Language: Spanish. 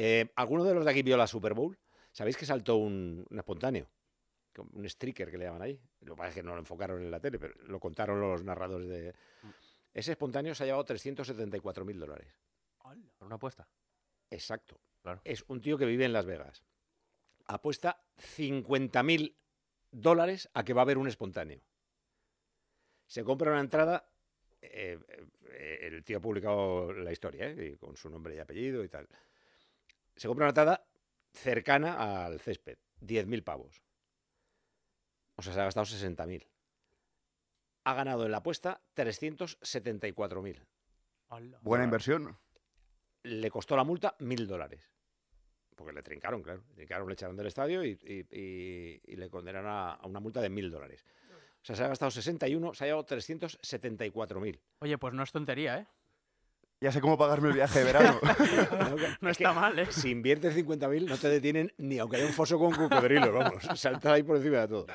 Eh, ¿Alguno de los de aquí vio la Super Bowl? ¿Sabéis que saltó un, espontáneo? Un streaker que le llaman ahí. Lo que que no lo enfocaron en la tele, pero lo contaron los narradores de. Mm. Ese espontáneo se ha llevado 374 mil dólares. ¿Por una apuesta? Exacto. Es un tío que vive en Las Vegas. Apuesta 50 mil dólares a que va a haber un espontáneo. Se compra una entrada. Eh, eh, el tío ha publicado la historia, con su nombre y apellido y tal se compra una atada cercana al césped, 10.000 pavos. O sea, se ha gastado 60.000. Ha ganado en la apuesta 374.000. Buena inversión. Le costó la multa 1.000 dólares. Porque le trincaron, claro. Le echaron del estadio y, le condenaron a, una multa de 1.000 dólares. O sea, se ha gastado 61, se ha llevado 374.000. Oye, pues no es tontería, ¿eh? ya sé cómo pagarme el viaje de verano. no está mal, ¿eh? Si inviertes 50.000, no te detienen ni aunque haya un foso con cocodrilo, vamos. saltar ahí por encima de todo.